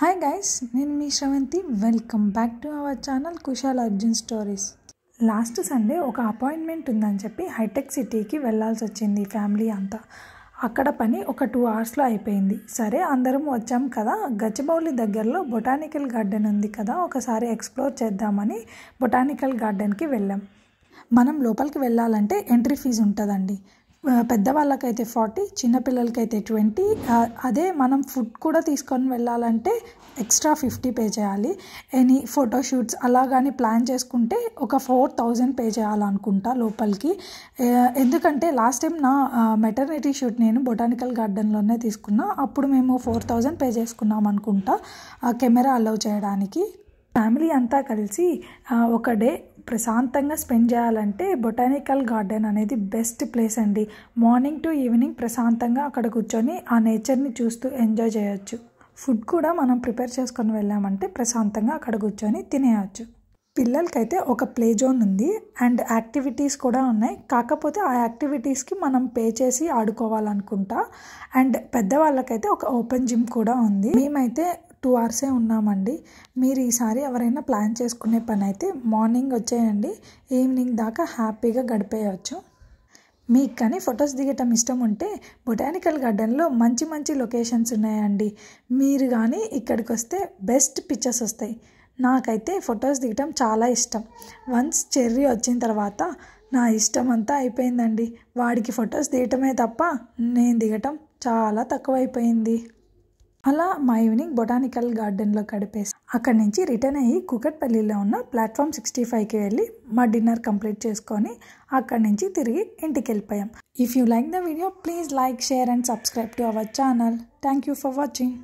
hi guys నేను మీ Sravanthi welcome back to our channel Kushal Arjun stories last Sunday ఒక appointment ఉందని చెప్పి హైటెక్ సిటీకి వెళ్ళాల్సి వచ్చింది ఫ్యామిలీ అంతా అక్కడ పని ఒక టూ అవర్స్లో అయిపోయింది సరే అందరం వచ్చాం కదా గచ్చిబౌలి దగ్గరలో బొటానికల్ గార్డెన్ ఉంది కదా ఒకసారి ఎక్స్ప్లోర్ చేద్దామని బొటానికల్ గార్డెన్కి వెళ్ళాం మనం లోపలికి వెళ్ళాలంటే ఎంట్రీ ఫీజు ఉంటుందండి పెద్దవాళ్ళకైతే ఫార్టీ చిన్నపిల్లలకైతే ట్వంటీ అదే మనం ఫుడ్ కూడా తీసుకొని వెళ్ళాలంటే ఎక్స్ట్రా ఫిఫ్టీ పే చేయాలి ఎనీ ఫోటోషూట్స్ అలా కానీ ప్లాన్ చేసుకుంటే ఒక ఫోర్ థౌజండ్ పే చేయాలనుకుంటా లోపలికి ఎందుకంటే లాస్ట్ టైం నా మెటర్నిటీ షూట్ నేను బొటానికల్ గార్డెన్లోనే తీసుకున్నా అప్పుడు మేము ఫోర్ థౌజండ్ పే చేసుకున్నాం అనుకుంటా కెమెరా అలౌ చేయడానికి ఫ్యామిలీ అంతా కలిసి ఒక డే ప్రశాంతంగా స్పెండ్ చేయాలంటే బొటానికల్ గార్డెన్ అనేది బెస్ట్ ప్లేస్ అండి మార్నింగ్ టు ఈవినింగ్ ప్రశాంతంగా అక్కడ కూర్చొని ఆ నేచర్ని చూస్తూ ఎంజాయ్ చేయొచ్చు ఫుడ్ కూడా మనం ప్రిపేర్ చేసుకొని వెళ్ళామంటే ప్రశాంతంగా అక్కడ కూర్చొని తినేయచ్చు పిల్లలకైతే ఒక ప్లే జోన్ ఉంది అండ్ యాక్టివిటీస్ కూడా ఉన్నాయి కాకపోతే ఆ యాక్టివిటీస్కి మనం పే చేసి ఆడుకోవాలనుకుంటా అండ్ పెద్దవాళ్ళకైతే ఒక ఓపెన్ జిమ్ కూడా ఉంది మేమైతే టూ అవర్సే ఉన్నామండి మీరు ఈసారి ఎవరైనా ప్లాన్ చేసుకునే పని అయితే మార్నింగ్ వచ్చేయండి ఈవినింగ్ దాకా హ్యాపీగా గడిపేయచ్చు మీకు కానీ ఫొటోస్ దిగటం ఇష్టం ఉంటే బొటానికల్ గార్డెన్లో మంచి మంచి లొకేషన్స్ ఉన్నాయండి మీరు కానీ ఇక్కడికి వస్తే బెస్ట్ పిక్చర్స్ వస్తాయి నాకైతే ఫొటోస్ దిగటం చాలా ఇష్టం వన్స్ చెర్రీ వచ్చిన తర్వాత నా ఇష్టం అంతా అయిపోయిందండి వాడికి ఫొటోస్ దిగటమే తప్ప నేను దిగటం చాలా తక్కువైపోయింది అలా మా ఈవినింగ్ బొటానికల్ గార్డెన్లో గడిపేసి అక్కడి నుంచి రిటర్న్ అయ్యి కుకట్పల్లిలో ఉన్న ప్లాట్ఫామ్ సిక్స్టీ ఫైవ్కి వెళ్ళి మా డిన్నర్ కంప్లీట్ చేసుకొని అక్కడి నుంచి తిరిగి ఇంటికి వెళ్ళిపోయాం if you like the video please like share and subscribe to our channel thank you for watching